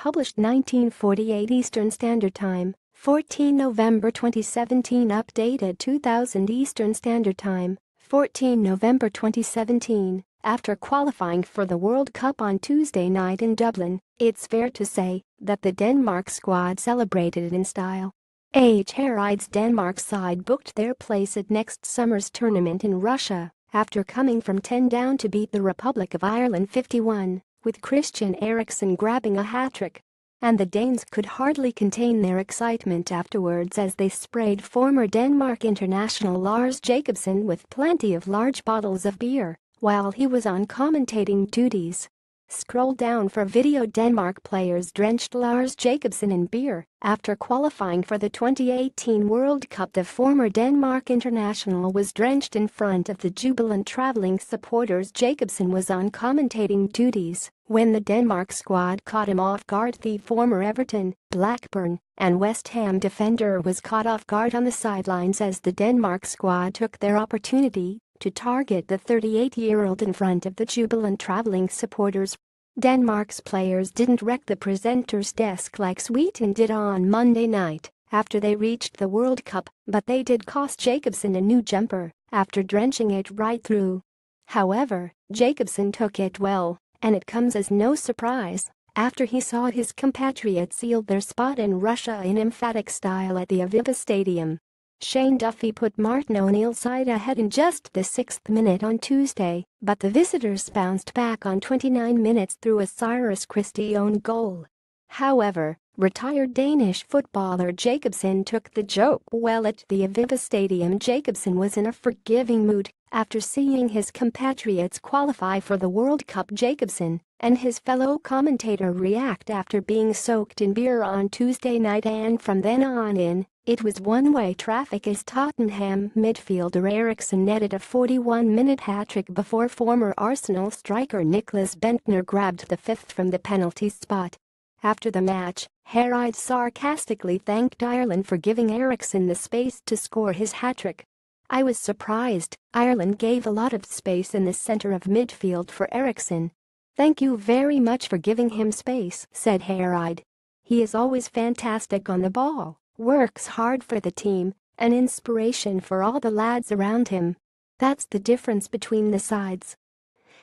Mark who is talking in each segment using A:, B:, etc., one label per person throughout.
A: published 1948 Eastern Standard Time, 14 November 2017 updated 2000 Eastern Standard Time, 14 November 2017. After qualifying for the World Cup on Tuesday night in Dublin, it's fair to say that the Denmark squad celebrated in style. H. Heride's Denmark side booked their place at next summer's tournament in Russia after coming from 10 down to beat the Republic of Ireland 51 with Christian Eriksen grabbing a hat-trick. And the Danes could hardly contain their excitement afterwards as they sprayed former Denmark international Lars Jacobsen with plenty of large bottles of beer while he was on commentating duties. Scroll down for video Denmark players drenched Lars Jacobsen in beer after qualifying for the 2018 World Cup the former Denmark international was drenched in front of the jubilant travelling supporters Jacobsen was on commentating duties when the Denmark squad caught him off guard the former Everton, Blackburn and West Ham defender was caught off guard on the sidelines as the Denmark squad took their opportunity to target the 38-year-old in front of the jubilant traveling supporters. Denmark's players didn't wreck the presenter's desk like Sweden did on Monday night after they reached the World Cup, but they did cost Jacobsen a new jumper after drenching it right through. However, Jacobsen took it well, and it comes as no surprise after he saw his compatriots seal their spot in Russia in emphatic style at the Aviva Stadium. Shane Duffy put Martin O'Neill's side ahead in just the sixth minute on Tuesday, but the visitors bounced back on 29 minutes through a Cyrus Christie own goal. However, retired Danish footballer Jacobson took the joke well at the Aviva Stadium. Jacobson was in a forgiving mood after seeing his compatriots qualify for the World Cup. Jacobson and his fellow commentator react after being soaked in beer on Tuesday night and from then on in, it was one-way traffic as Tottenham midfielder Eriksen netted a 41-minute hat-trick before former Arsenal striker Nicholas Bentner grabbed the fifth from the penalty spot. After the match, Harrod sarcastically thanked Ireland for giving Eriksen the space to score his hat-trick. I was surprised, Ireland gave a lot of space in the centre of midfield for Eriksen. Thank you very much for giving him space, said Harrod. He is always fantastic on the ball works hard for the team, an inspiration for all the lads around him. That's the difference between the sides.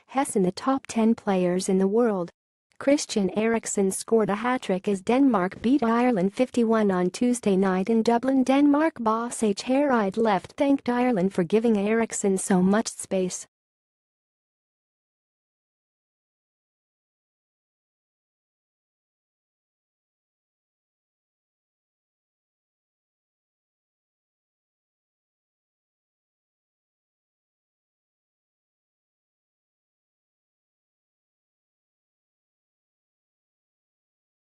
A: Hess in the top 10 players in the world. Christian Eriksen scored a hat-trick as Denmark beat Ireland 51 on Tuesday night in Dublin. Denmark boss H. Heride left thanked Ireland for giving Eriksen so much space.